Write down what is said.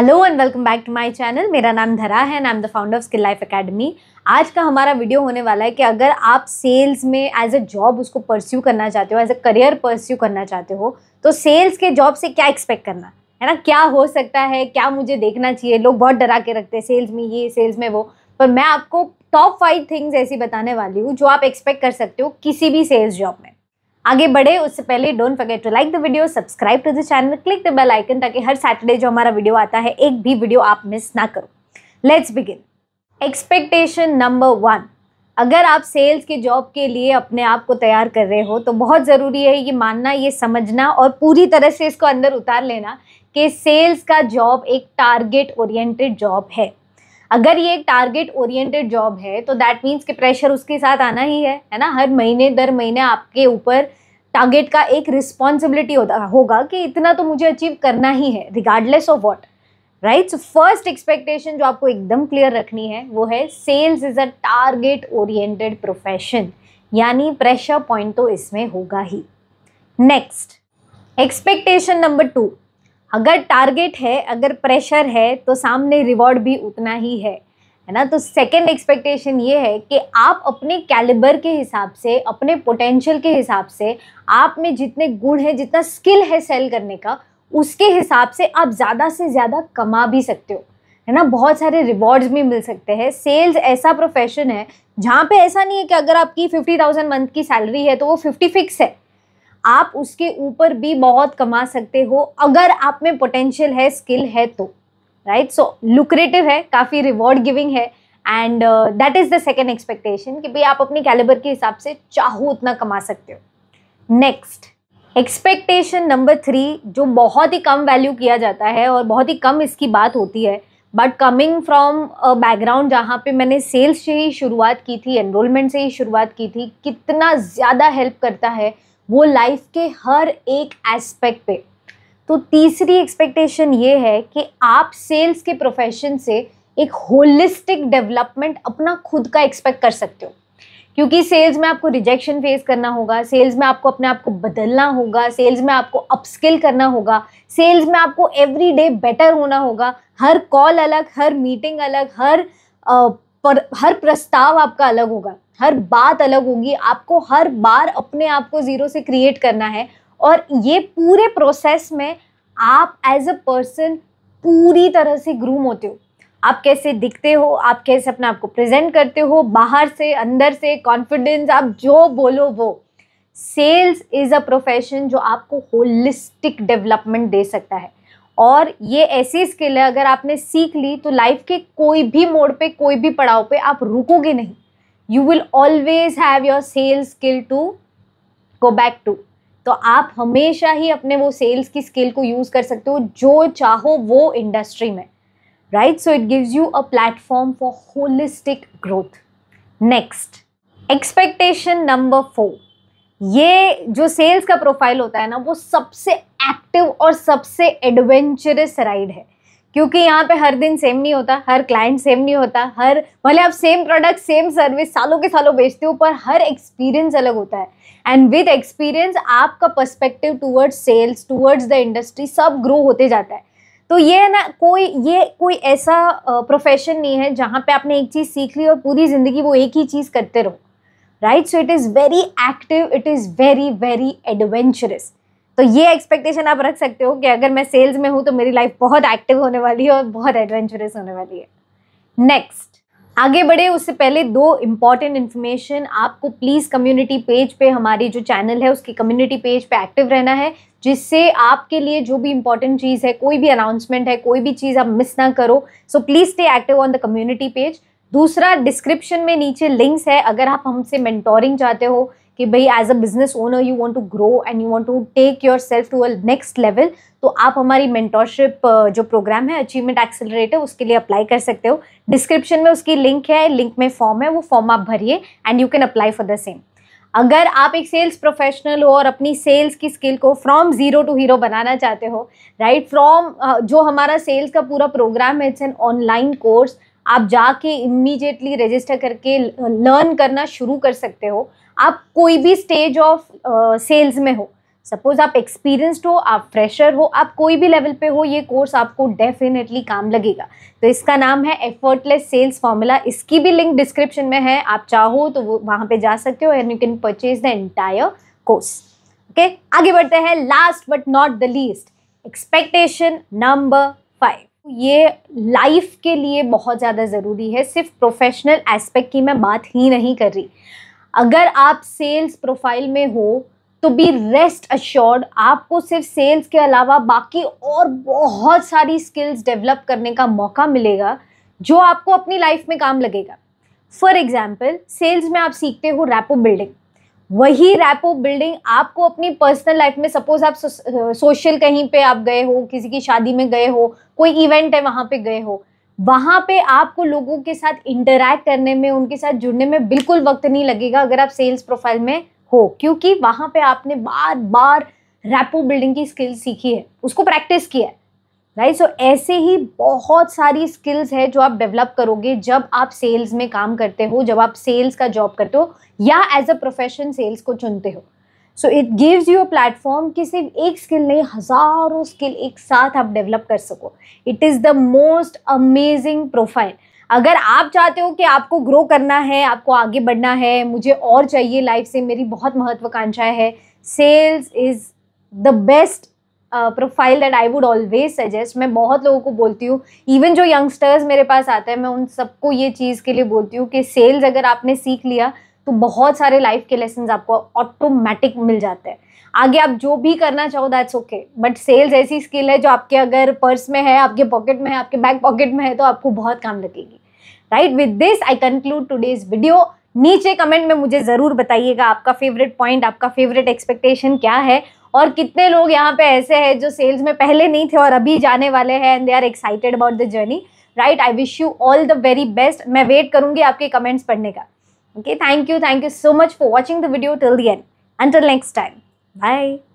Hello and welcome back to my channel मेरा नाम धरा है and I am the founder of skill life academy आज का हमारा वीडियो होने वाला है कि अगर आप सेल्स में एज अ जॉब उसको परस्यू करना चाहते हो एज अ करियर परस्यू करना चाहते हो तो सेल्स के जॉब से क्या एक्सपेक्ट करना है ना क्या हो सकता है क्या मुझे देखना चाहिए लोग बहुत डरा के रखते हैं सेल्स में ये सेल्स में वो पर मैं आपको टॉप फाइव थिंग्स ऐसी बताने वाली हूँ जो आप एक्सपेक्ट कर सकते हो किसी भी सेल्स जॉब में आगे बढ़े उससे पहले don't forget to like the video subscribe to the channel click the bell icon ताकि हर सैटरडे जो हमारा वीडियो आता है एक भी वीडियो आप मिस ना करो let's begin expectation number one अगर आप सेल्स के जॉब के लिए अपने आप को तैयार कर रहे हो तो बहुत ज़रूरी है ये मानना ये समझना और पूरी तरह से इसको अंदर उतार लेना कि सेल्स का जॉब एक टारगेट ओरिएंटेड जॉब है अगर ये एक टारगेट ओरिएंटेड जॉब है तो दैट मीन्स कि प्रेशर उसके साथ आना ही है है ना हर महीने दर महीने आपके ऊपर टारगेट का एक रिस्पॉन्सिबिलिटी होता होगा कि इतना तो मुझे अचीव करना ही है regardless of what right so first expectation जो आपको एकदम क्लियर रखनी है वो है sales is a target oriented profession यानी प्रेशर पॉइंट तो इसमें होगा ही नेक्स्ट एक्सपेक्टेशन नंबर टू अगर टारगेट है अगर प्रेशर है तो सामने रिवॉर्ड भी उतना ही है है ना तो सेकेंड एक्सपेक्टेशन ये है कि आप अपने कैलिबर के हिसाब से अपने पोटेंशियल के हिसाब से आप में जितने गुण हैं जितना स्किल है सेल करने का उसके हिसाब से आप ज़्यादा से ज़्यादा कमा भी सकते हो है ना बहुत सारे रिवॉर्ड्स भी मिल सकते हैं सेल्स ऐसा प्रोफेशन है जहाँ पे ऐसा नहीं है कि अगर आपकी फिफ्टी थाउजेंड मंथ की सैलरी है तो वो फिफ्टी फिक्स है आप उसके ऊपर भी बहुत कमा सकते हो अगर आप में पोटेंशियल है स्किल है तो राइट सो लुक्रेटिव है काफ़ी रिवॉर्ड गिविंग है and that is the second expectation कि भाई आप अपनी कैलिबर के हिसाब से चाहो उतना कमा सकते हो नेक्स्ट एक्सपेक्टेशन नंबर थ्री जो बहुत ही कम वैल्यू किया जाता है और बहुत ही कम इसकी बात होती है बट कमिंग फ्रॉम बैकग्राउंड जहाँ पे मैंने सेल्स से ही शुरुआत की थी एनरोलमेंट से ही शुरुआत की थी कितना ज़्यादा हेल्प करता है वो लाइफ के हर एक एस्पेक्ट पे तो तीसरी एक्सपेक्टेशन ये है कि आप सेल्स के प्रोफेशन से एक होलिस्टिक डेवलपमेंट अपना खुद का एक्सपेक्ट कर सकते हो क्योंकि सेल्स में आपको रिजेक्शन फेस करना होगा सेल्स में आपको अपने आप को बदलना होगा सेल्स में आपको अपस्किल करना होगा सेल्स में आपको एवरी डे बेटर होना होगा हर कॉल अलग हर मीटिंग अलग हर पर हर प्रस्ताव आपका अलग होगा हर बात अलग होगी आपको हर बार अपने आप को ज़ीरो से क्रिएट करना है और ये पूरे प्रोसेस में आप एज अ पर्सन पूरी तरह से ग्रूम होते हो आप कैसे दिखते हो आप कैसे अपने आप को प्रेजेंट करते हो बाहर से अंदर से कॉन्फिडेंस आप जो बोलो वो सेल्स इज़ अ प्रोफेशन जो आपको होलिस्टिक डेवलपमेंट दे सकता है और ये ऐसी स्किल है अगर आपने सीख ली तो लाइफ के कोई भी मोड पे कोई भी पड़ाव पे आप रुकोगे नहीं you will always have your sales skill to go back to तो आप हमेशा ही अपने वो सेल्स की स्किल को यूज़ कर सकते हो जो चाहो वो इंडस्ट्री में right so it gives you a platform for holistic growth next expectation number four ये जो सेल्स का प्रोफाइल होता है ना वो सबसे एक्टिव और सबसे एडवेंचरस राइड है क्योंकि यहाँ पे हर दिन सेम नहीं होता हर क्लाइंट सेम नहीं होता हर भले आप सेम प्रोडक्ट सेम सर्विस सालों के सालों बेचते हो पर हर एक्सपीरियंस अलग होता है एंड विद एक्सपीरियंस आपका perspective towards sales towards the industry सब ग्रो होते जाता है तो ये है ना कोई ये कोई ऐसा प्रोफेशन नहीं है जहाँ पे आपने एक चीज़ सीख ली और पूरी ज़िंदगी वो एक ही चीज़ करते रहो right so it is very active it is very very adventurous तो ये एक्सपेक्टेशन आप रख सकते हो कि अगर मैं सेल्स में हूँ तो मेरी लाइफ बहुत एक्टिव होने वाली है और बहुत एडवेंचरस होने वाली है नेक्स्ट आगे बढ़े उससे पहले दो इम्पॉर्टेंट इन्फॉर्मेशन आपको प्लीज़ कम्युनिटी पेज पे हमारी जो चैनल है उसकी कम्युनिटी पेज पे एक्टिव रहना है जिससे आपके लिए जो भी इंपॉर्टेंट चीज़ है कोई भी अनाउंसमेंट है कोई भी चीज़ आप मिस ना करो so please stay active on the community page दूसरा डिस्क्रिप्शन में नीचे लिंक्स है अगर आप हमसे मेंटोरिंग चाहते हो कि भाई as a business owner you want to grow and you want to take yourself to a next level तो आप हमारी मेंटोरशिप जो प्रोग्राम है अचीवमेंट एक्सेलरेटर उसके लिए अप्लाई कर सकते हो डिस्क्रिप्शन में उसकी लिंक है लिंक में फॉर्म है वो फॉर्म आप भरिए and you can apply for the same अगर आप एक सेल्स प्रोफेशनल हो और अपनी सेल्स की स्किल को फ्रॉम ज़ीरो टू हीरो बनाना चाहते हो राइट right? फ्रॉम जो हमारा सेल्स का पूरा प्रोग्राम है इट्स एन ऑनलाइन कोर्स आप जाके इमीजिएटली रजिस्टर करके लर्न करना शुरू कर सकते हो आप कोई भी स्टेज ऑफ सेल्स में हो सपोज आप एक्सपीरियंस्ड हो आप फ्रेशर हो आप कोई भी लेवल पे हो ये कोर्स आपको डेफिनेटली काम लगेगा तो इसका नाम है एफर्टलेस सेल्स फॉर्मूला इसकी भी लिंक डिस्क्रिप्शन में है आप चाहो तो वो वहाँ पर जा सकते हो and you can purchase the entire course okay आगे बढ़ते हैं last but not the least expectation number five ये लाइफ के लिए बहुत ज़्यादा ज़रूरी है सिर्फ प्रोफेशनल एस्पेक्ट की मैं बात ही नहीं कर रही अगर आप सेल्स प्रोफाइल में हो तो बी रेस्ट अश्योर्ड आपको सिर्फ सेल्स के अलावा बाकी और बहुत सारी स्किल्स डेवलप करने का मौका मिलेगा जो आपको अपनी लाइफ में काम लगेगा फॉर एग्जाम्पल सेल्स में आप सीखते हो रैपो बिल्डिंग वही रैपो बिल्डिंग आपको अपनी पर्सनल लाइफ में सपोज आप सोशल कहीं पे आप गए हो किसी की शादी में गए हो कोई इवेंट है वहाँ पे गए हो वहाँ पे आपको लोगों के साथ इंटरेक्ट करने में उनके साथ जुड़ने में बिल्कुल वक्त नहीं लगेगा अगर आप सेल्स प्रोफाइल में हो क्योंकि वहाँ पे आपने बार बार रैपो बिल्डिंग की स्किल सीखी है उसको प्रैक्टिस किया है राइट सो ऐसे ही बहुत सारी स्किल्स है जो आप डेवलप करोगे जब आप सेल्स में काम करते हो जब आप सेल्स का जॉब करते हो या एज अ प्रोफेशन सेल्स को चुनते हो so it gives you a platform कि सिर्फ एक स्किल नहीं हज़ारों स्किल एक साथ आप डेवलप कर सको it is the most amazing profile अगर आप चाहते हो कि आपको ग्रो करना है आपको आगे बढ़ना है मुझे और चाहिए लाइफ से मेरी बहुत महत्वाकांक्षाएं है sales is the best profile that I would always suggest मैं बहुत लोगों को बोलती हूँ इवन जो यंगस्टर्स मेरे पास आते हैं मैं उन सबको ये चीज़ के लिए बोलती हूँ कि सेल्स अगर आपने सीख लिया तो बहुत सारे लाइफ के लेसन आपको ऑटोमेटिक मिल जाते हैं आगे आप जो भी करना चाहो दैट्स ओके बट सेल्स ऐसी स्किल है जो आपके अगर पर्स में है आपके पॉकेट में है आपके बैक पॉकेट में है तो आपको बहुत काम लगेगी right with this I conclude today's video नीचे कमेंट में मुझे ज़रूर बताइएगा आपका फेवरेट पॉइंट आपका फेवरेट एक्सपेक्टेशन क्या है और कितने लोग यहाँ पे ऐसे हैं जो सेल्स में पहले नहीं थे और अभी जाने वाले हैं and they are excited about the journey right I wish you all the very best मैं वेट करूँगी आपके कमेंट्स पढ़ने का okay thank you thank you so much for watching the video till the end until next time bye